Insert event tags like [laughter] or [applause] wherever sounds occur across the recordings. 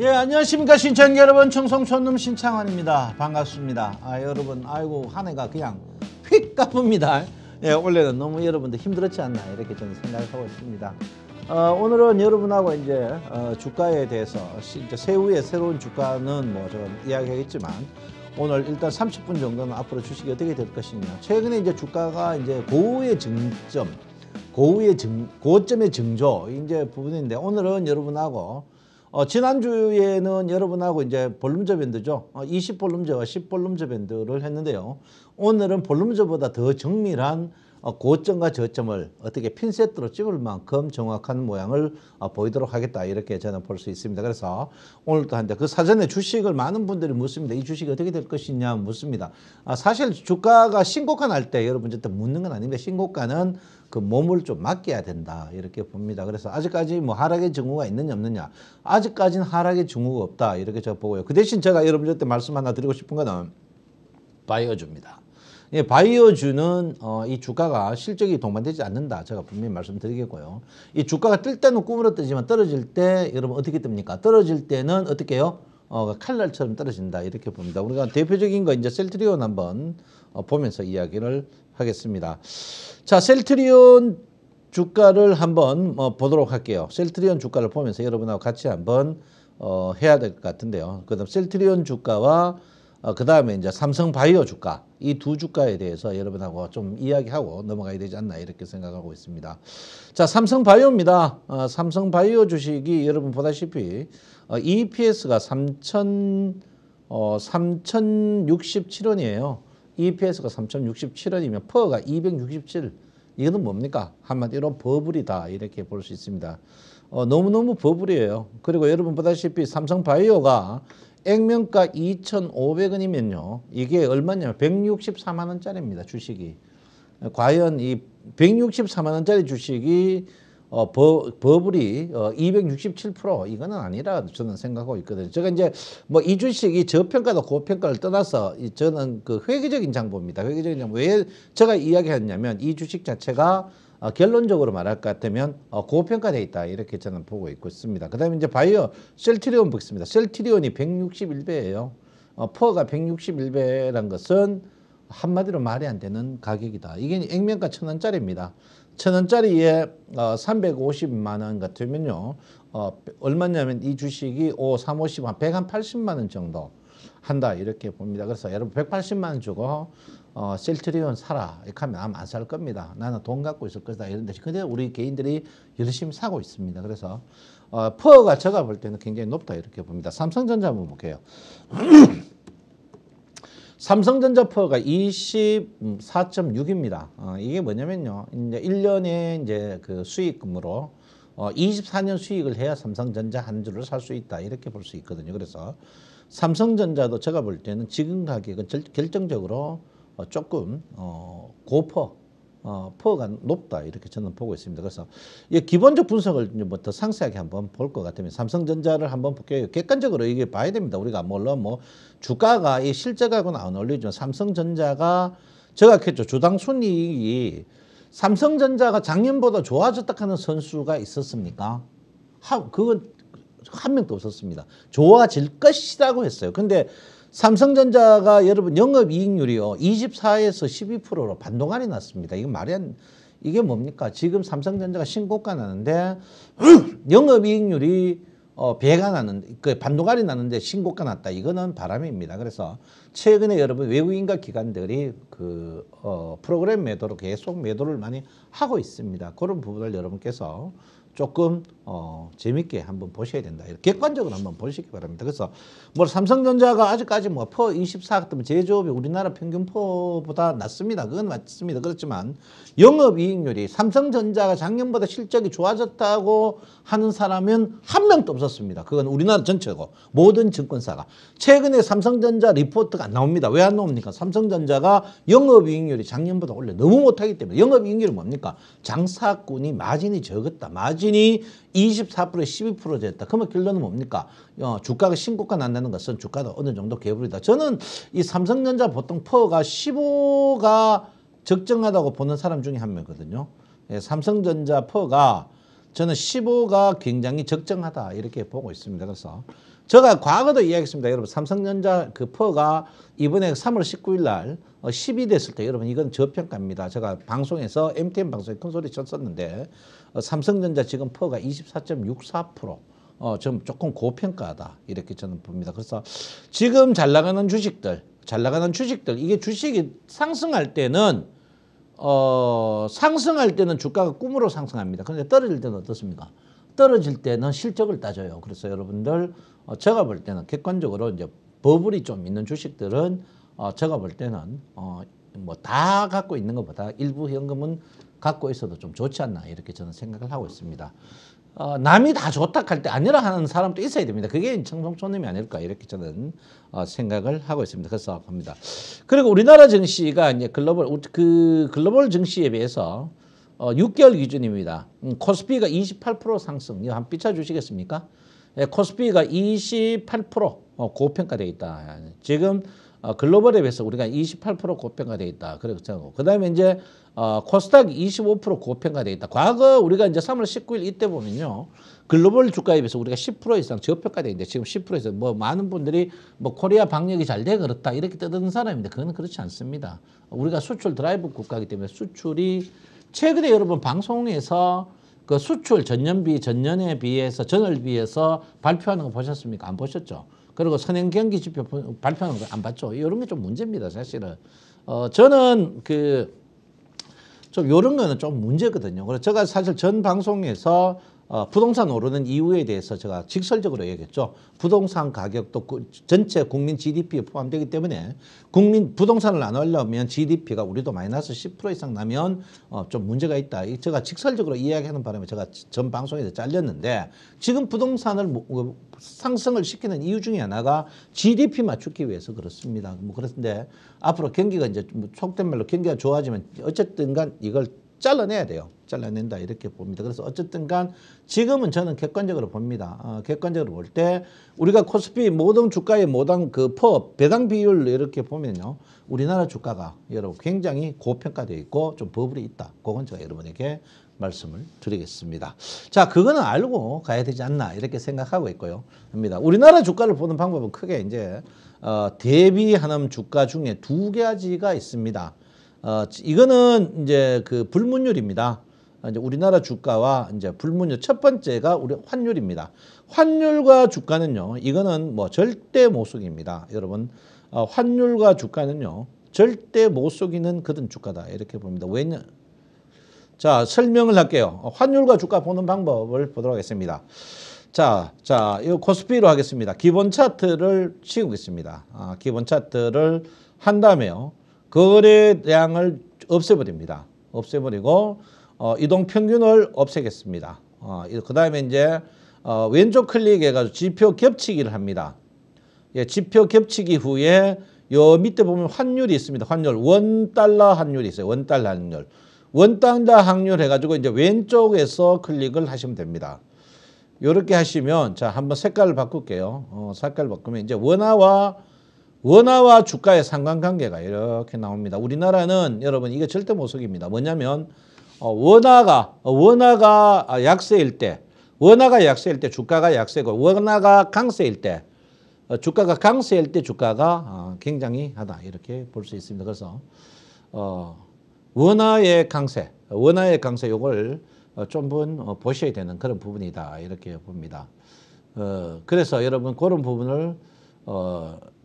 예 안녕하십니까 신청자 여러분 청송촌놈 신창환입니다 반갑습니다 아 여러분 아이고 한 해가 그냥 휙 가봅니다 예 원래는 너무 여러분들 힘들었지 않나 이렇게 저는 생각을 하고 있습니다 어, 오늘은 여러분하고 이제 어, 주가에 대해서 이제 새우의 새로운 주가는 뭐 제가 이야기하겠지만 오늘 일단 30분 정도는 앞으로 주식이 어떻게 될 것이냐 최근에 이제 주가가 이제 고우의 증점 고우의 증 고점의 증조 이제 부분인데 오늘은 여러분하고 어, 지난주에는 여러분하고 이제 볼륨저 밴드죠. 어, 20 볼륨저와 10 볼륨저 밴드를 했는데요. 오늘은 볼륨저보다 더 정밀한 어, 고점과 저점을 어떻게 핀셋으로 찍을 만큼 정확한 모양을 어, 보이도록 하겠다 이렇게 저는 볼 수 있습니다. 그래서 오늘도 한데 그 사전에 주식을 많은 분들이 묻습니다. 이 주식이 어떻게 될 것이냐 묻습니다. 아, 사실 주가가 신고가 날 때 여러분 절대 묻는 건 아닙니다. 신고가는 그 몸을 좀 맡겨야 된다 이렇게 봅니다. 그래서 아직까지 뭐 하락의 증후가 있느냐 없느냐 아직까지는 하락의 증후가 없다 이렇게 제가 보고요. 그 대신 제가 여러분들한테 말씀 하나 드리고 싶은 거는 바이오주입니다. 예, 바이오주는 어, 이 주가가 실적이 동반되지 않는다. 제가 분명히 말씀드리겠고요. 이 주가가 뜰 때는 꿈으로 뜨지만 떨어질 때 여러분 어떻게 뜹니까? 떨어질 때는 어떻게 해요? 어, 칼날처럼 떨어진다 이렇게 봅니다. 우리가 대표적인 거 이제 셀트리온 한번 어, 보면서 이야기를 하겠습니다. 자, 셀트리온 주가를 한번 어, 보도록 할게요. 셀트리온 주가를 보면서 여러분하고 같이 한번 어, 해야 될 것 같은데요. 그다음 셀트리온 주가와 어, 그 다음에 이제 삼성바이오 주가 이 두 주가에 대해서 여러분하고 좀 이야기하고 넘어가야 되지 않나 이렇게 생각하고 있습니다. 자 삼성바이오입니다. 어, 삼성바이오 주식이 여러분 보다시피 어, EPS가 3 0 0 어, 3,067원이에요. EPS가 3,067원이면 퍼가 267. 이거는 뭡니까? 한마디로 버블이다. 이렇게 볼 수 있습니다. 어, 너무너무 버블이에요. 그리고 여러분 보다시피 삼성바이오가 액면가 2,500원이면요. 이게 얼마냐면 164만 원짜리입니다. 주식이. 과연 이 164만 원짜리 주식이 어, 버, 버블이 어, 267% 이거는 아니라 저는 생각하고 있거든요. 제가 이제 뭐 이 주식이 저평가도 고평가를 떠나서 이, 저는 그 회계적인 장부입니다. 회계적인 장부. 왜 제가 이야기했냐면 이 주식 자체가 어, 결론적으로 말할 것 같으면 어, 고평가돼 있다 이렇게 저는 보고 있고 있습니다. 그다음에 이제 바이오 셀트리온 보겠습니다. 셀트리온이 161배예요. 어, 퍼가 161배란 것은 한마디로 말이 안 되는 가격이다. 이게 액면가 천 원짜리입니다. 천 원짜리에 어, 350만 원 같으면요. 어, 얼마냐면 이 주식이 5, 3, 50만, 한8 0만원 정도 한다. 이렇게 봅니다. 그래서 여러분 180만 원 주고 어, 셀트리온 사라. 이렇게 하면 아마 안살 겁니다. 나는 돈 갖고 있을 것이다. 이런 데이 근데 우리 개인들이 열심히 사고 있습니다. 그래서 어, 퍼가 제가 볼 때는 굉장히 높다. 이렇게 봅니다. 삼성전자 한번 볼게요. [clears throat] 삼성전자퍼가 24.6입니다. 어, 이게 뭐냐면요. 이제 1년에 이제 그 수익금으로 어, 24년 수익을 해야 삼성전자 한 주를 살 수 있다. 이렇게 볼 수 있거든요. 그래서 삼성전자도 제가 볼 때는 지금 가격은 절, 결정적으로 어, 조금 어, 고퍼 어, 퍼가 높다 이렇게 저는 보고 있습니다. 그래서 이 기본적 분석을 뭐더 상세하게 한번 볼 것 같으면 삼성전자를 한번 볼게요. 객관적으로 이게 봐야 됩니다. 우리가 물론 뭐 주가가 이 실적하고는 안 어울리지만 삼성전자가 저각했죠. 주당 순이익이 삼성전자가 작년보다 좋아졌다 하는 선수가 있었습니까? 하, 그건 한 명도 없었습니다. 좋아질 것이라고 했어요. 근데 삼성전자가 여러분 영업이익률이요. 24에서 12%로 반동안이 났습니다. 이건 말이 안, 이게 뭡니까? 지금 삼성전자가 신고가 나는데 [clears throat] 영업이익률이 어, 배가 나는 그 반도가리 나는데 신고가 났다. 이거는 바람입니다. 그래서 최근에 여러분 외국인과 기관들이 그 어, 프로그램 매도로 계속 매도를 많이 하고 있습니다. 그런 부분을 여러분께서 조금 어, 재밌게 한번 보셔야 된다. 이렇게 객관적으로 한번 보시기 바랍니다. 그래서 뭐 삼성전자가 아직까지 뭐퍼24 같은 뭐 제조업이 우리나라 평균 퍼보다 낮습니다. 그건 맞습니다. 그렇지만 영업이익률이 삼성전자가 작년보다 실적이 좋아졌다고 하는 사람은 한 명도 없었습니다. 그건 우리나라 전체고 모든 증권사가 최근에 삼성전자 리포트가 안 나옵니다. 왜 안 나옵니까? 삼성전자가 영업이익률이 작년보다 원래 너무 못하기 때문에 영업이익률이 뭡니까? 장사꾼이 마진이 적었다. 마진이 24%에 12% 됐다. 그러면 결론은 뭡니까? 어, 주가가 신고가 난다는 것은 주가도 어느 정도 개불이다. 저는 이 삼성전자 보통 퍼가 15가 적정하다고 보는 사람 중에 한 명이거든요. 예, 삼성전자 퍼가 저는 15가 굉장히 적정하다 이렇게 보고 있습니다. 그래서 제가 과거도 이야기했습니다. 여러분 삼성전자 그 퍼가 이번에 3월 19일 날 10이 어, 됐을 때 여러분 이건 저평가입니다. 제가 방송에서 MTN 방송에 큰 소리 쳤었는데 어, 삼성전자 지금 퍼가 24.64% 어, 좀 조금 고평가다 이렇게 저는 봅니다. 그래서 지금 잘 나가는 주식들, 잘 나가는 주식들 이게 주식이 상승할 때는 어, 상승할 때는 주가가 꿈으로 상승합니다. 그런데 떨어질 때는 어떻습니까? 떨어질 때는 실적을 따져요. 그래서 여러분들 어, 제가 볼 때는 객관적으로 이제 버블이 좀 있는 주식들은 어, 제가 볼 때는 어, 뭐 다 갖고 있는 것보다 일부 현금은 갖고 있어도 좀 좋지 않나 이렇게 저는 생각을 하고 있습니다. 어, 남이 다 좋다 할 때 아니라 하는 사람도 있어야 됩니다. 그게 청송촌님이 아닐까 이렇게 저는 어, 생각을 하고 있습니다. 그래서 합니다. 그리고 우리나라 증시가 이제 글로벌 그 글로벌 증시에 비해서 어, 6개월 기준입니다. 음, 코스피가 28% 상승. 이거 한 삐쳐 주시겠습니까? 예, 코스피가 28% 어, 고평가돼 있다. 지금 어, 글로벌에 비해서 우리가 28% 고평가돼 있다. 그렇죠. 그다음에 이제 어, 코스닥 25% 고평가돼 있다. 과거 우리가 이제 3월 19일 이때 보면요. 글로벌 주가에 비해서 우리가 10% 이상 저평가돼 있는데 지금 10%에서뭐 많은 분들이 뭐 코리아 방역이 잘 돼 그렇다 이렇게 떠드는 사람인데 그건 그렇지 않습니다. 우리가 수출 드라이브 국가이기 때문에 수출이 최근에 여러분 방송에서 그 수출 전년비 전년에 비해서 전월 비해서 발표하는 거 보셨습니까? 안 보셨죠? 그리고 선행 경기 지표 발표하는 거 안 봤죠. 이런 게 좀 문제입니다, 사실은. 어, 저는 그, 좀 요런 거는 좀 문제거든요. 그래서 제가 사실 전 방송에서 어, 부동산 오르는 이유에 대해서 제가 직설적으로 얘기했죠. 부동산 가격도 구, 전체 국민 GDP에 포함되기 때문에 국민 부동산을 안 하려면 GDP가 우리도 마이너스 10% 이상 나면 어, 좀 문제가 있다. 제가 직설적으로 이야기하는 바람에 제가 전 방송에서 잘렸는데 지금 부동산을 뭐, 상승을 시키는 이유 중에 하나가 GDP 맞추기 위해서 그렇습니다. 뭐 그런데 앞으로 경기가 이제 뭐된 말로 경기가 좋아지면 어쨌든간 이걸 잘라내야 돼요. 잘라낸다 이렇게 봅니다. 그래서 어쨌든 간 지금은 저는 객관적으로 봅니다. 어, 객관적으로 볼 때 우리가 코스피 모든 주가의 모든 그퍼 배당 비율 이렇게 보면요. 우리나라 주가가 여러분 굉장히 고평가되어 있고 좀 버블이 있다. 그건 제가 여러분에게 말씀을 드리겠습니다. 자, 그거는 알고 가야 되지 않나 이렇게 생각하고 있고요. 합니다. 우리나라 주가를 보는 방법은 크게 이제 어, 대비하는 주가 중에 두 가지가 있습니다. 어, 이거는 이제 그 불문율입니다. 어, 이제 우리나라 주가와 이제 불문율 첫 번째가 우리 환율입니다. 환율과 주가는요. 이거는 뭐 절대 모 속입니다. 여러분 어, 환율과 주가는요. 절대 모 속이는 그런 주가다 이렇게 봅니다. 왜냐? 자 설명을 할게요. 환율과 주가 보는 방법을 보도록 하겠습니다. 자, 자, 이 코스피로 하겠습니다. 기본 차트를 치우겠습니다. 아, 기본 차트를 한 다음에요. 거래량을 없애버립니다. 없애버리고 어, 이동 평균을 없애겠습니다. 어, 그 다음에 이제 어, 왼쪽 클릭해가지고 지표 겹치기를 합니다. 예, 지표 겹치기 후에 요 밑에 보면 환율이 있습니다. 환율 원달러 환율이 있어요. 원달러 환율. 원달러 환율 해가지고 이제 왼쪽에서 클릭을 하시면 됩니다. 요렇게 하시면 자 한번 색깔을 바꿀게요. 어, 색깔 바꾸면 이제 원화와 원화와 주가의 상관관계가 이렇게 나옵니다. 우리나라는 여러분 이게 절대 모 속입니다. 뭐냐면 어, 원화가 어, 원화가 아, 약세일 때 원화가 약세일 때 주가가 약세고 원화가 강세일 때 어, 주가가 강세일 때 주가가 굉장히 하다 이렇게 볼 수 있습니다. 그래서 원화의 강세, 원화의 강세 요걸 좀분 보셔야 되는 그런 부분이다 이렇게 봅니다. 그래서 여러분 그런 부분을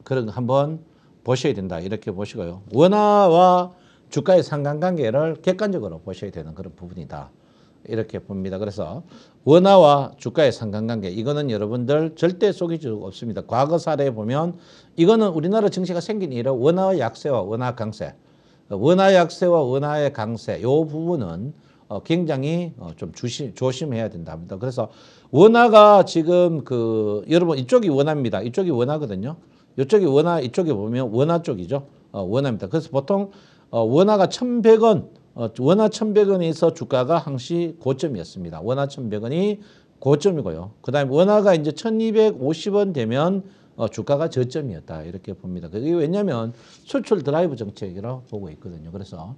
그런 거 한번 보셔야 된다 이렇게 보시고요. 원화와 주가의 상관관계를 객관적으로 보셔야 되는 그런 부분이다. 이렇게 봅니다. 그래서 원화와 주가의 상관관계 이거는 여러분들 절대 속이지 없습니다. 과거 사례에 보면 이거는 우리나라 증시가 생긴 이래 원화 약세와 원화 강세 원화 약세와 원화의 강세 이 부분은 어, 굉장히 어, 좀 주시, 조심해야 된다 합니다. 그래서 원화가 지금 그 여러분 이쪽이 원화입니다. 이쪽이 원화거든요. 이쪽이 원화 이쪽에 보면 원화 쪽이죠. 어, 원화입니다. 그래서 보통 어, 원화가 1,100원 어, 원화 1,100원에서 주가가 항시 고점이었습니다. 원화 1,100원이 고점이고요. 그다음에 원화가 이제 1,250원 되면 어, 주가가 저점이었다 이렇게 봅니다. 그게 왜냐하면 수출 드라이브 정책이라고 보고 있거든요. 그래서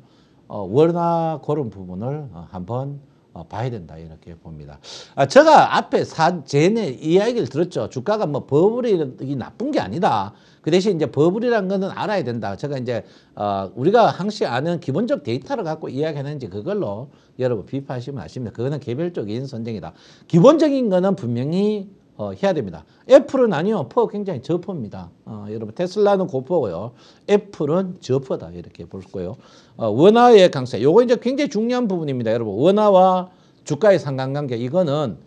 어, 원화 그런 부분을 어, 한번 어, 봐야 된다 이렇게 봅니다. 아, 제가 앞에 사, 전에 이야기를 들었죠. 주가가 뭐 버블이 나쁜 게 아니다. 그 대신 이제 버블이란 거는 알아야 된다. 제가 이제 어, 우리가 항시 아는 기본적 데이터를 갖고 이야기하는지 그걸로 여러분 비판하시면 아십니다. 그거는 개별적인 선정이다. 기본적인 거는 분명히 어, 해야 됩니다. 애플은 아니요. 퍼 굉장히 저퍼입니다. 어, 여러분 테슬라는 고퍼고요. 애플은 저퍼다 이렇게 볼 거예요. 어, 원화의 강세. 요거 이제 굉장히 중요한 부분입니다. 여러분 원화와 주가의 상관관계 이거는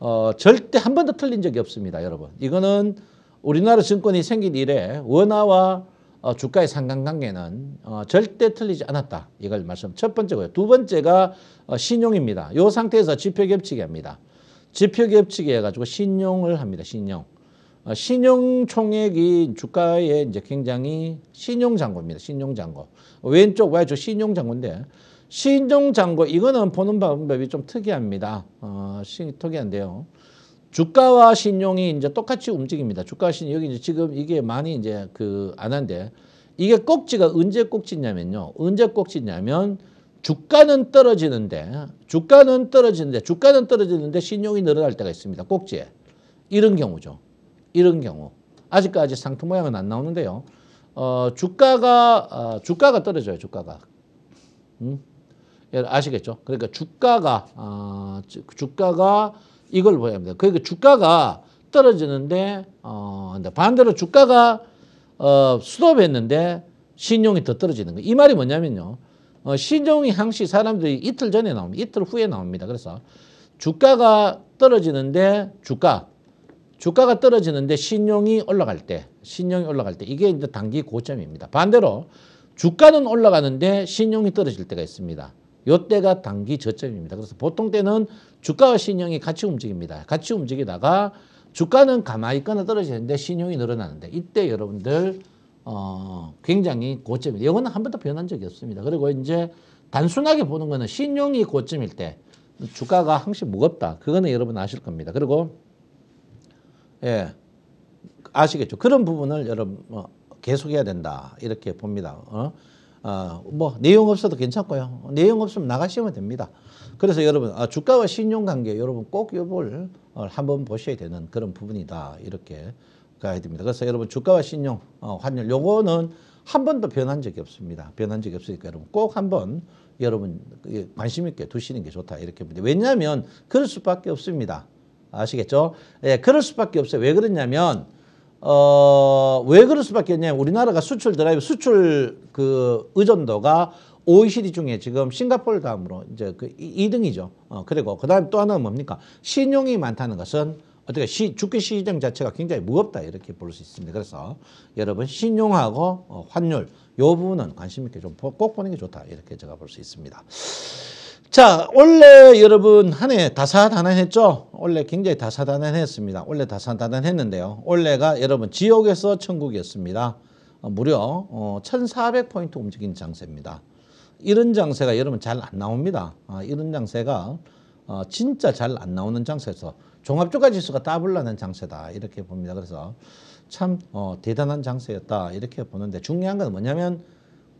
어, 절대 한 번도 틀린 적이 없습니다. 여러분 이거는 우리나라 증권이 생긴 이래 원화와 어, 주가의 상관관계는 어, 절대 틀리지 않았다. 이걸 말씀 첫 번째고요. 두 번째가 어, 신용입니다. 요 상태에서 지표 겹치게 합니다. 지표 겹치기 해가지고 신용을 합니다. 신용. 어, 신용 총액이 주가에 이제 굉장히 신용 잔고입니다. 신용 잔고. 왼쪽 와이쪽 신용 잔고인데 신용 잔고 이거는 보는 방법이 좀 특이합니다. 어, 시, 특이한데요. 주가와 신용이 이제 똑같이 움직입니다. 주가와 신용 여기 이제 지금 이게 많이 이제 그 안 한데 이게 꼭지가 언제 꼭지냐면요. 언제 꼭지냐면 주가는 떨어지는데 주가는 떨어지는데 주가는 떨어지는데 신용이 늘어날 때가 있습니다. 꼭지에. 이런 경우죠. 이런 경우. 아직까지 상품 모양은 안 나오는데요. 어, 주가가 어, 주가가 떨어져요. 주가가. 음? 아시겠죠? 그러니까 주가가 어, 주가가 이걸 보야 합니다. 그러니까 주가가 떨어지는데 어, 반대로 주가가 어, 수업했는데 신용이 더 떨어지는 거. 이 말이 뭐냐면요. 어, 시종의 항시 사람들이 이틀 전에 나옵니다. 이틀 후에 나옵니다. 그래서 주가가 떨어지는데 주가 주가가 떨어지는데 신용이 올라갈 때 신용이 올라갈 때 이게 이제 단기 고점입니다. 반대로 주가는 올라가는데 신용이 떨어질 때가 있습니다. 요때가 단기 저점입니다. 그래서 보통 때는 주가와 신용이 같이 움직입니다. 같이 움직이다가 주가는 가만히 있거나 떨어지는데 신용이 늘어나는데 이때 여러분들 어, 굉장히 고점이에요. 이거한 번도 변한 적이 없습니다. 그리고 이제 단순하게 보는 거는 신용이 고점일 때 주가가 항시 무겁다. 그거는 여러분 아실 겁니다. 그리고 예, 아시겠죠. 그런 부분을 여러분 뭐 계속해야 된다. 이렇게 봅니다. 어? 어, 뭐 내용 없어도 괜찮고요. 내용 없으면 나가시면 됩니다. 그래서 여러분 아, 주가와 신용 관계 여러분 꼭 이걸 어, 한번 보셔야 되는 그런 부분이다. 이렇게 가야 됩니다. 그래서 여러분 주가와 신용 어, 환율 요거는 한 번도 변한 적이 없습니다. 변한 적이 없으니까 여러분 꼭 한 번 여러분 그 관심 있게 두시는 게 좋다 이렇게 봅니다. 왜냐하면 그럴 수밖에 없습니다. 아시겠죠? 예, 그럴 수밖에 없어요. 왜 그러냐면 어, 왜 그럴 수밖에 없냐면 우리나라가 수출 드라이브 수출 그 의존도가 OECD 중에 지금 싱가폴 다음으로 이제 그 2등이죠. 어, 그리고 그다음 에또 하나는 뭡니까? 신용이 많다는 것은 어떻게 시, 주식 시장 자체가 굉장히 무겁다 이렇게 볼 수 있습니다. 그래서 여러분 신용하고 어, 환율 요 부분은 관심 있게 좀 꼭 보는 게 좋다 이렇게 제가 볼 수 있습니다. 자, 원래 여러분 한 해 다사다난했죠? 원래 굉장히 다사다난했습니다. 원래 다사다난했는데요. 원래가 여러분 지옥에서 천국이었습니다. 어, 무려 어, 1,400포인트 움직인 장세입니다. 이런 장세가 여러분 잘 안 나옵니다. 아, 이런 장세가 어, 진짜 잘 안 나오는 장세에서 종합주가 지수가 더블나는 장세다 이렇게 봅니다. 그래서 참 어, 대단한 장세였다 이렇게 보는데 중요한 건 뭐냐면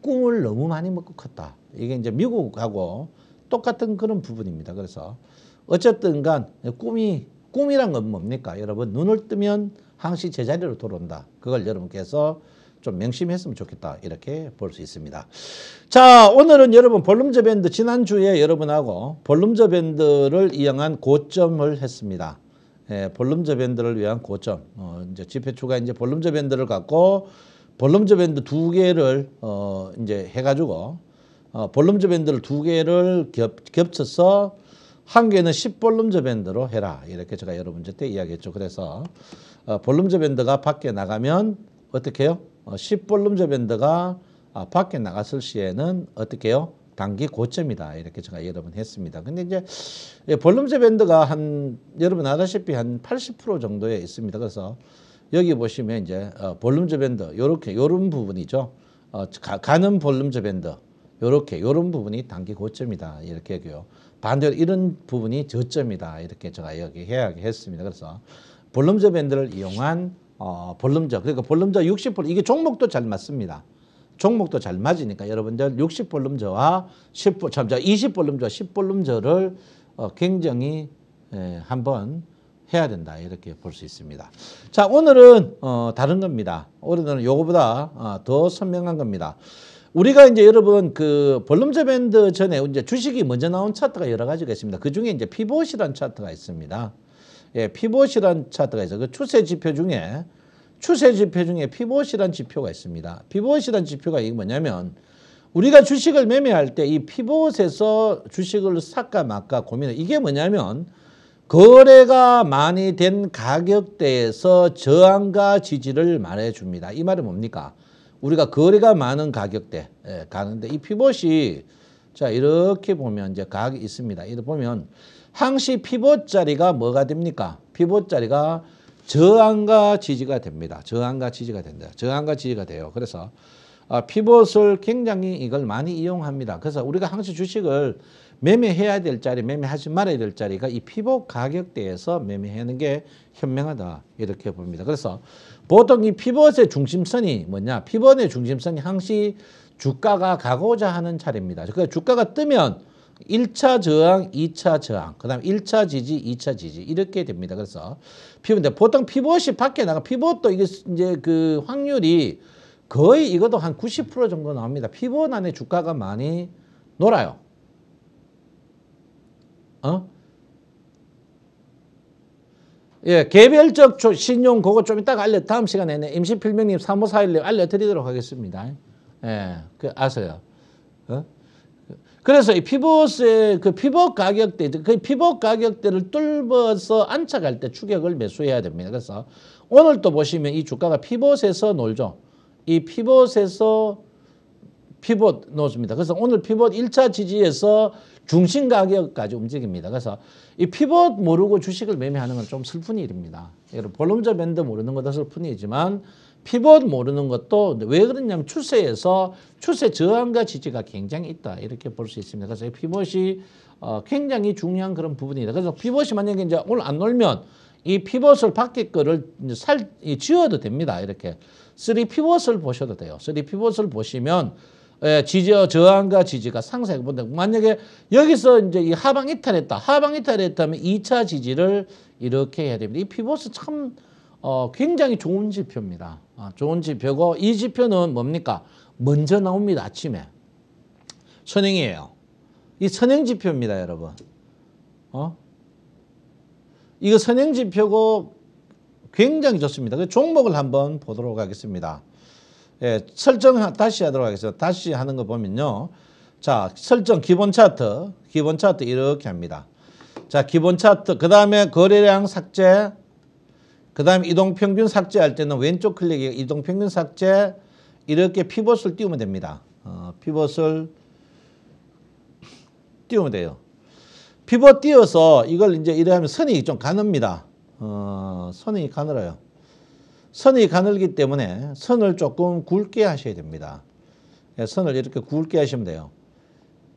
꿈을 너무 많이 먹고 컸다. 이게 이제 미국하고 똑같은 그런 부분입니다. 그래서 어쨌든 간 꿈이 꿈이란 건 뭡니까? 여러분 눈을 뜨면 항시 제자리로 돌아온다. 그걸 여러분께서 좀 명심했으면 좋겠다 이렇게 볼 수 있습니다. 자 오늘은 여러분 볼륨저 밴드 지난주에 여러분하고 볼륨저 밴드를 이용한 고점을 했습니다. 예, 볼륨저 밴드를 위한 고점 어, 이제 집회추가 이제 볼륨저 밴드를 갖고 볼륨저 밴드 두 개를 어, 이제 해가지고 어, 볼륨저 밴드를 두 개를 겹, 겹쳐서 한 개는 10볼륨저 밴드로 해라 이렇게 제가 여러분 한테 이야기했죠. 그래서 어, 볼륨저 밴드가 밖에 나가면 어떻게 해요? 10볼륨 어, 저밴드가 아, 밖에 나갔을 시에는 어떻게 해요? 단기 고점이다 이렇게 제가 여러 번 했습니다. 근데 이제 예, 볼륨제 밴드가 한 여러분 아다시피 한 80% 정도에 있습니다. 그래서 여기 보시면 이제 어, 볼륨제 밴드 요렇게 요런 부분이죠. 어, 가, 는 볼륨제 밴드 요렇게 요런 부분이 단기 고점이다 이렇게 얘요 반대로 이런 부분이 저점이다 이렇게 제가 여기 해야 했습니다. 그래서 볼륨제 밴드를 이용한 어, 볼름자 그러니까 볼름자 60% 이게 종목도 잘 맞습니다. 종목도 잘 맞으니까 여러분들 60볼름저와 10, 참자 20볼름저와 10볼름저를 어, 굉장히 에, 예, 한번 해야 된다 이렇게 볼 수 있습니다. 자 오늘은 어, 다른 겁니다. 오늘은 요거보다 어, 더 선명한 겁니다. 우리가 이제 여러분 그 볼륨저 밴드 전에 이제 주식이 먼저 나온 차트가 여러 가지가 있습니다. 그 중에 이제 피봇이라는 차트가 있습니다. 예, 피봇이란 차트가 있어요. 그 추세 지표 중에 추세 지표 중에 피봇이란 지표가 있습니다. 피봇이란 지표가 이게 뭐냐면 우리가 주식을 매매할 때 이 피봇에서 주식을 삭까 말까 고민해. 이게 뭐냐면 거래가 많이 된 가격대에서 저항과 지지를 말해줍니다. 이 말은 뭡니까? 우리가 거래가 많은 가격대 예, 가는데 이 피봇이 자, 이렇게 보면 이제 각이 있습니다. 이렇게 보면 항시 피봇 자리가 뭐가 됩니까? 피봇 자리가 저항과 지지가 됩니다. 저항과 지지가 된다. 저항과 지지가 돼요. 그래서 아, 피봇을 굉장히 이걸 많이 이용합니다. 그래서 우리가 항시 주식을 매매해야 될 자리, 매매하지 말아야 될 자리가 이 피봇 가격대에서 매매하는 게 현명하다. 이렇게 봅니다. 그래서 보통 이 피봇의 중심선이 뭐냐? 피봇의 중심선이 항시 주가가 가고자 하는 차례입니다. 그러니까 주가가 뜨면 1차 저항, 2차 저항, 그 다음 1차 지지, 2차 지지 이렇게 됩니다. 그래서 피봇인데 보통 피봇이 밖에 나가 피봇도 이게 이제 그 확률이 거의 이것도 한 90% 정도 나옵니다. 피봇 안에 주가가 많이 놀아요. 어? 예, 개별적 신용 그거 좀 이따가 알려 다음 시간에는 임필명님 3541님 알려드리도록 하겠습니다. 예, 그 아세요. 어? 그래서 이 피봇의 그 피봇 가격대, 그 피봇 가격대를 뚫어서 안착할 때 추격을 매수해야 됩니다. 그래서 오늘 또 보시면 이 주가가 피봇에서 놀죠. 이 피봇에서 피봇 놓습니다. 그래서 오늘 피봇 1차 지지에서 중심 가격까지 움직입니다. 그래서 이 피봇 모르고 주식을 매매하는 건 좀 슬픈 일입니다. 여러분 볼륨저 밴드 모르는 것도 슬픈 일이지만 피봇 모르는 것도 왜 그러냐면 추세에서 추세 저항과 지지가 굉장히 있다. 이렇게 볼 수 있습니다. 그래서 피봇이 어, 굉장히 중요한 그런 부분이다. 그래서 피봇이 만약에 이제 오늘 안 놀면 이 피봇을 밖에 거를 이제 살, 이, 지워도 됩니다. 이렇게. 쓰리 피봇을 보셔도 돼요. 쓰리 피봇을 보시면 예, 지지 저항과 지지가 상세하게 본다. 만약에 여기서 이제 이 하방 이탈했다. 하방 이탈했다면 2차 지지를 이렇게 해야 됩니다. 이 피봇은 참 어, 굉장히 좋은 지표입니다. 아, 좋은 지표고 이 지표는 뭡니까? 먼저 나옵니다. 아침에. 선행이에요. 이 선행 지표입니다. 여러분. 어? 이거 선행 지표고 굉장히 좋습니다. 그 종목을 한번 보도록 하겠습니다. 예, 설정 다시 하도록 하겠습니다. 다시 하는 거 보면요. 자, 설정 기본 차트, 기본 차트 이렇게 합니다. 자, 기본 차트, 그 다음에 거래량 삭제, 그 다음 에 이동평균 삭제할 때는 왼쪽 클릭에 이동평균 삭제 이렇게 피벗을 띄우면 됩니다. 어, 피벗을 띄우면 돼요. 피벗 띄워서 이걸 이제 이래 하면 선이 좀 가늡니다. 어, 선이 가늘어요. 선이 가늘기 때문에 선을 조금 굵게 하셔야 됩니다. 예, 선을 이렇게 굵게 하시면 돼요.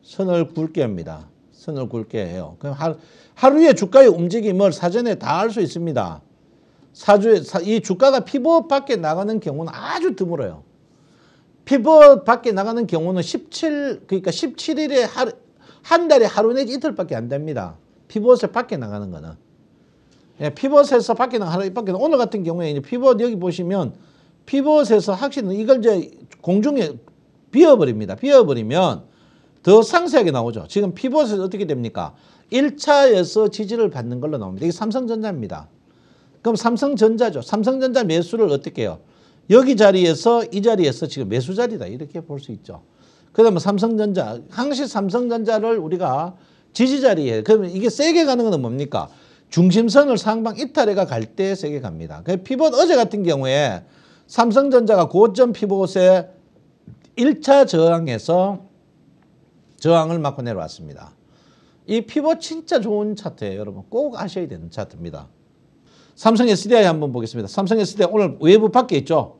선을 굵게 합니다. 선을 굵게 해요. 그럼 하루, 하루의 주가의 움직임을 사전에 다 알 수 있습니다. 사주에 사, 이 주가가 피벗 밖에 나가는 경우는 아주 드물어요. 피벗 밖에 나가는 경우는 17 그러니까 17일에 하루, 한 달에 하루 내지 이틀밖에 안 됩니다. 피벗에 밖에 나가는 거는 예, 피벗에서 밖에 나가는 하루 밖에 오늘 같은 경우에 이제 피벗 여기 보시면 피벗에서 확실히 이걸 이제 공중에 비어버립니다비어버리면더 상세하게 나오죠. 지금 피벗에서 어떻게 됩니까? 1차에서 지지를 받는 걸로 나옵니다. 이게 삼성전자입니다. 그럼 삼성전자죠. 삼성전자 매수를 어떻게 해요? 여기 자리에서 이 자리에서 지금 매수 자리다 이렇게 볼 수 있죠. 그다음에 삼성전자 항시 삼성전자를 우리가 지지 자리에 그러면 이게 세게 가는 건 뭡니까? 중심선을 상방 이탈해가 갈 때 세게 갑니다. 그 피봇 어제 같은 경우에 삼성전자가 고점 피봇에 1차 저항에서 저항을 맞고 내려왔습니다. 이 피봇 진짜 좋은 차트예요, 여러분. 꼭 아셔야 되는 차트입니다. 삼성 SDI 한번 보겠습니다. 삼성 SDI 오늘 외부 밖에 있죠.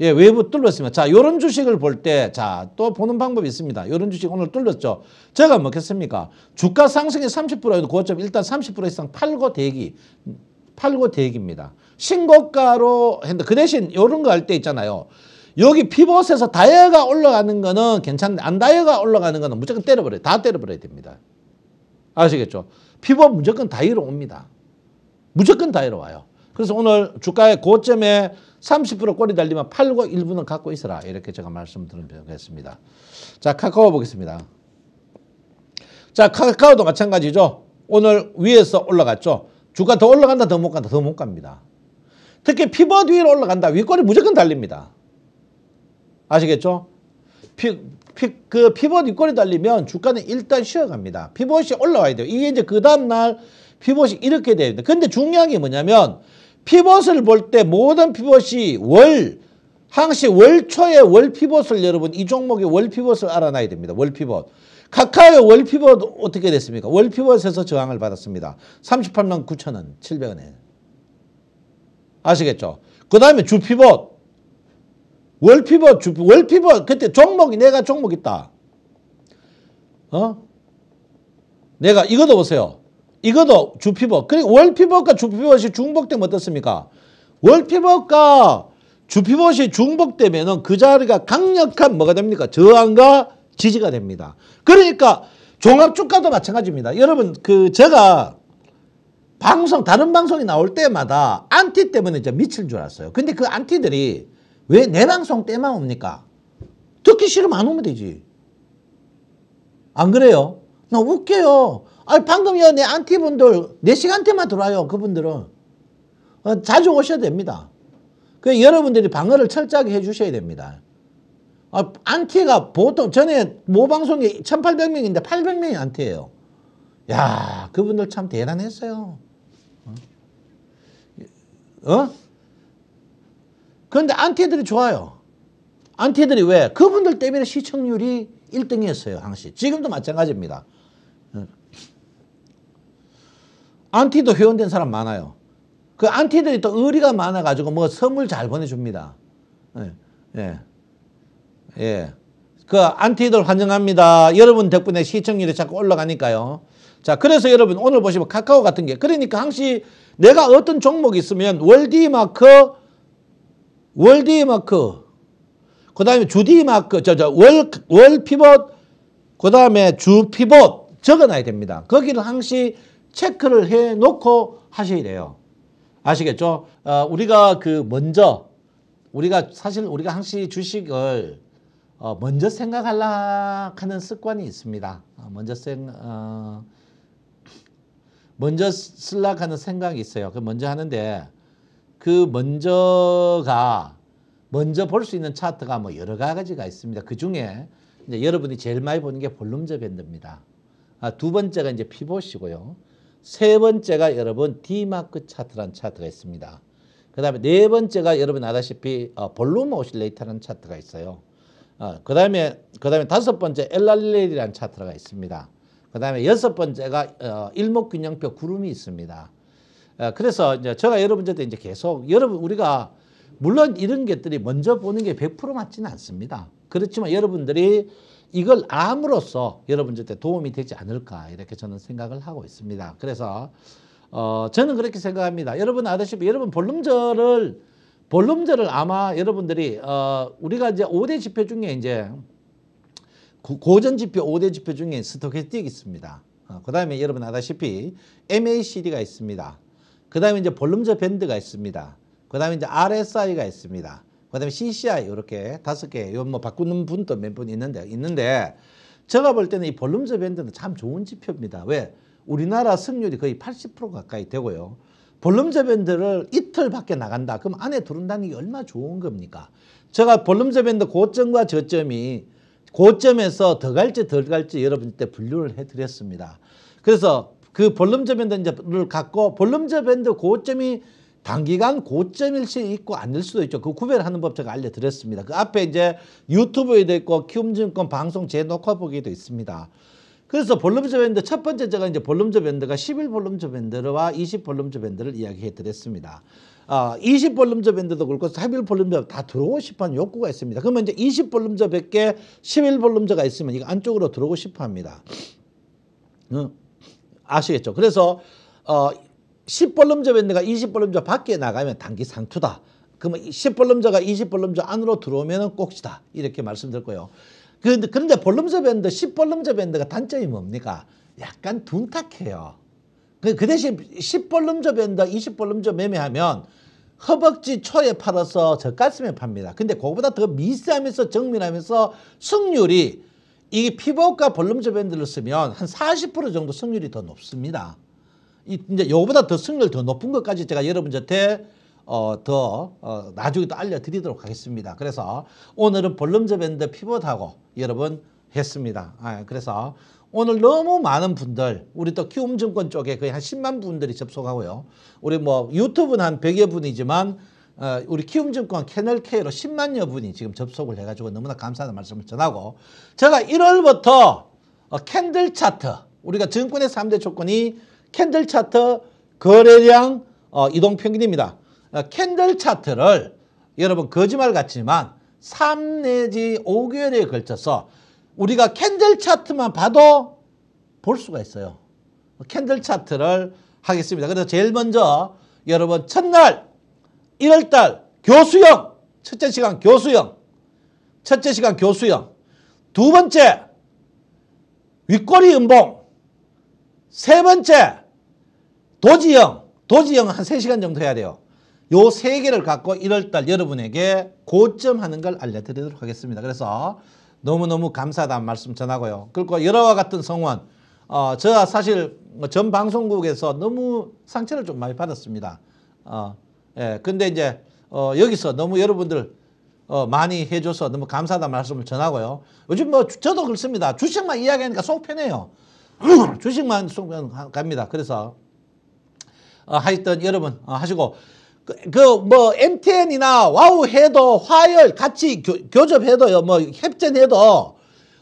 예, 외부 뚫렸습니다. 자, 요런 주식을 볼 때, 자, 또 보는 방법이 있습니다. 요런 주식 오늘 뚫렸죠. 제가 먹겠습니까? 주가 상승이 3 0였는 고점 일단 30% 이상 팔고 대기. 팔고 대기입니다. 신고가로 했는데 그 대신 요런 거 할 때 있잖아요. 여기 피봇에서 다이어가 올라가는 거는 괜찮은데 안다이어가 올라가는 거는 무조건 때려버려요. 다 때려버려야 됩니다. 아시겠죠? 피봇 무조건 다이로 어 옵니다. 무조건 다이로 와요. 그래서 오늘 주가의 고점에 30% 꼬리 달리면 팔고 일부는 갖고 있어라. 이렇게 제가 말씀드린 바겠습니다. 자, 카카오 보겠습니다. 자, 카카오도 마찬가지죠. 오늘 위에서 올라갔죠. 주가 더 올라간다, 더 못 간다, 더 못 갑니다. 특히 피벗 위로 올라간다. 윗꼬리 무조건 달립니다. 아시겠죠? 피, 피, 그 피벗 윗꼬리 달리면 주가는 일단 쉬어갑니다. 피벗이 올라와야 돼요. 이게 이제 그 다음날 피봇이 이렇게 돼야 된다 근데 중요한 게 뭐냐면 피봇을볼 때 모든 피봇이 월, 항시 월초에 월피봇을 여러분 이 종목의 월피봇을 알아놔야 됩니다. 월피봇 카카오 월피봇 어떻게 됐습니까? 월피봇에서 저항을 받았습니다. 38만 9천 원, 700원에. 아시겠죠? 그 다음에 주피봇월피봇주피봇월피봇 그때 종목이 내가 종목 있다. 어? 내가 이거 도보세요 이것도 주피벗. 그리고 월피벗과 주피벗이 중복되면 어떻습니까? 월피벗과 주피벗이 중복되면 그 자리가 강력한 뭐가 됩니까? 저항과 지지가 됩니다. 그러니까 종합주가도 마찬가지입니다. 여러분 그 제가 방송 다른 방송이 나올 때마다 안티 때문에 이제 미칠 줄 알았어요. 근데 그 안티들이 왜 내 방송 때만 옵니까? 듣기 싫으면 안 오면 되지. 안 그래요? 나 웃겨요. 아니 방금요 내 안티분들 4시간대만 들어와요 그분들은 어, 자주 오셔야 됩니다 그 여러분들이 방어를 철저하게 해주셔야 됩니다 아, 안티가 보통 전에 모방송이 1800명인데 800명이 안티예요 야 그분들 참 대단했어요 어? 어? 그런데 안티들이 좋아요 안티들이 왜? 그분들 때문에 시청률이 1등이었어요 항시 지금도 마찬가지입니다 안티도 회원된 사람 많아요. 그 안티들이 또 의리가 많아가지고 뭐 선물 잘 보내줍니다. 예. 예. 예. 그 안티들 환영합니다. 여러분 덕분에 시청률이 자꾸 올라가니까요. 자, 그래서 여러분 오늘 보시면 카카오 같은 게 그러니까 항시 내가 어떤 종목이 있으면 월디마크 월디마크 그다음에 주디마크 저 저월월 피봇 그다음에 주 피봇 적어놔야 됩니다. 거기를 항시 체크를 해놓고 하셔야 돼요. 아시겠죠? 어, 우리가 그 먼저 우리가 사실 우리가 항시 주식을 어, 먼저 생각하라 하는 습관이 있습니다. 어, 먼저 생 어, 먼저 쓸라 하는 생각이 있어요. 그 먼저 하는데 그 먼저가 먼저 볼 수 있는 차트가 뭐 여러 가지가 있습니다. 그 중에 이제 여러분이 제일 많이 보는 게 볼륨저 밴드입니다. 아, 두 번째가 이제 피봇이고요. 세 번째가 여러분 D마크 차트라는 차트가 있습니다. 그 다음에 네 번째가 여러분 아다시피 어, 볼륨 오실레이터라는 차트가 있어요. 어, 그 다음에 그 다음에 다섯 번째 엘랄레이라는 차트가 있습니다. 그 다음에 여섯 번째가 어, 일목균형표 구름이 있습니다. 어, 그래서 이제 제가 여러분들한테 이제 계속 여러분 우리가 물론 이런 것들이 먼저 보는 게 100% 맞지는 않습니다. 그렇지만 여러분들이 이걸 암으로써 여러분들한테 도움이 되지 않을까 이렇게 저는 생각을 하고 있습니다. 그래서 어, 저는 그렇게 생각합니다. 여러분 아시피 여러분 볼륨절을 볼륨절을 아마 여러분들이 어, 우리가 이제 5대 지표 중에 이제 고전 지표 5대 지표 중에 스토캐틱 있습니다. 어, 그 다음에 여러분 아다시피 MACD가 있습니다. 그 다음에 이제 볼륨저 밴드가 있습니다. 그 다음에 이제 RSI가 있습니다. 그다음에 CCI 이렇게 다섯 개, 이거 뭐 바꾸는 분도 몇 분 있는데 있는데 제가 볼 때는 이 볼륨즈 밴드는 참 좋은 지표입니다. 왜? 우리나라 승률이 거의 80% 가까이 되고요. 볼륨즈 밴드를 이틀 밖에 나간다. 그럼 안에 들어온다는 게 얼마나 좋은 겁니까? 제가 볼륨즈 밴드 고점과 저점이 고점에서 더 갈지 덜 갈지 여러분 때 분류를 해드렸습니다. 그래서 그 볼륨즈 밴드 를 갖고 볼륨즈 밴드 고점이 단기간 고점일시 있고 아닐 수도 있죠. 그 구별하는 법 제가 알려드렸습니다. 그 앞에 이제 유튜브에도 있고 키움증권 방송 재녹화 보기도 있습니다. 그래서 볼륨저 밴드 첫 번째 제가 이제 볼륨저 밴드가 11 볼륨저 밴드와 20 볼륨저 밴드를 이야기해 드렸습니다. 아, 20 볼륨저 밴드도 그렇고 11 볼륨저 다 들어오고 싶어 하는 욕구가 있습니다. 그러면 이제 20 볼륨저 100개 11 볼륨저가 있으면 이거 안쪽으로 들어오고 싶어 합니다. 응? 아시겠죠? 그래서 어, 1 0벌럼자밴드가 20벌럼자 밖에 나가면 단기 상투다. 그러면 10벌럼자가 20벌럼자 안으로 들어오면 꼭지다. 이렇게 말씀드렸고요. 그런데, 그런데 벌럼자 밴드, 10벌럼자 밴드가 단점이 뭡니까? 약간 둔탁해요. 그, 그 대신 10벌럼자 밴드, 20벌럼자 매매하면 허벅지 초에 팔아서 저가슴에 팝니다. 근데 그거보다 더 미세하면서 정밀하면서 승률이 이게 피부과 벌럼자 밴드를 쓰면 한 40% 정도 승률이 더 높습니다. 이제 이 요거보다 더 승률 더 높은 것까지 제가 여러분한테 어, 더 어, 나중에 또 알려드리도록 하겠습니다. 그래서 오늘은 볼륨저 밴드 피봇하고 여러분 했습니다. 아, 그래서 오늘 너무 많은 분들 우리 또 키움증권 쪽에 거의 한 10만 분들이 접속하고요. 우리 뭐 유튜브는 한 100여 분이지만 어, 우리 키움증권 캐널케이로 10만여 분이 지금 접속을 해가지고 너무나 감사하는 말씀을 전하고 제가 1월부터 어, 캔들 차트 우리가 증권의 3대 조건이 캔들 차트 거래량 어, 이동 평균입니다. 어, 캔들 차트를 여러분 거짓말 같지만 3 내지 5개월에 걸쳐서 우리가 캔들 차트만 봐도 볼 수가 있어요. 캔들 차트를 하겠습니다. 그래서 제일 먼저 여러분 첫날 1월달 교수형 첫째 시간 교수형 첫째 시간 교수형 두 번째 윗꼬리 음봉 세 번째 도지형, 도지형한 3시간 정도 해야 돼요. 요 세 개를 갖고 1월달 여러분에게 고점하는 걸 알려드리도록 하겠습니다. 그래서 너무너무 감사하다는 말씀 전하고요. 그리고 여러와 같은 성원, 어, 저 사실 뭐 전 방송국에서 너무 상처를 좀 많이 받았습니다. 어, 예, 근데 이제 어, 여기서 너무 여러분들 어, 많이 해줘서 너무 감사하다는 말씀을 전하고요. 요즘 뭐 저도 그렇습니다. 주식만 이야기하니까 속 편해요. [clears throat] 주식만 속 갑니다. 그래서 어, 하여튼 여러분 어, 하시고 그뭐 그 MTN이나 그 뭐 와우 해도 화요일 같이 교, 교접해도요 뭐 협전해도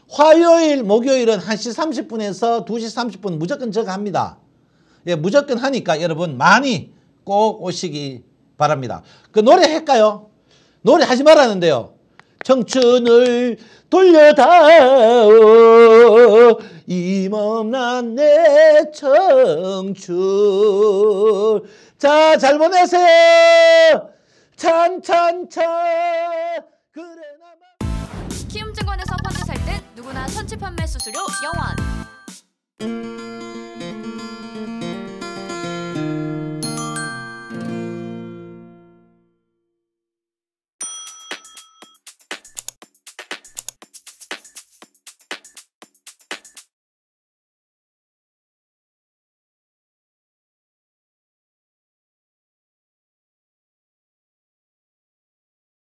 화요일 목요일은 1시3 0분에서2시3 0분 무조건 저합니다 예, 무조건 하니까 여러분 많이 꼭 오시기 바랍니다. 그 노래 할까요? 노래 하지 말라는데요. 청춘을 돌려다오 임없난 내 청춘 자 잘 보내세요 찬찬찬 그래 나만 키움증권에서 펀드 살땐 누구나 선취 판매 수수료 영원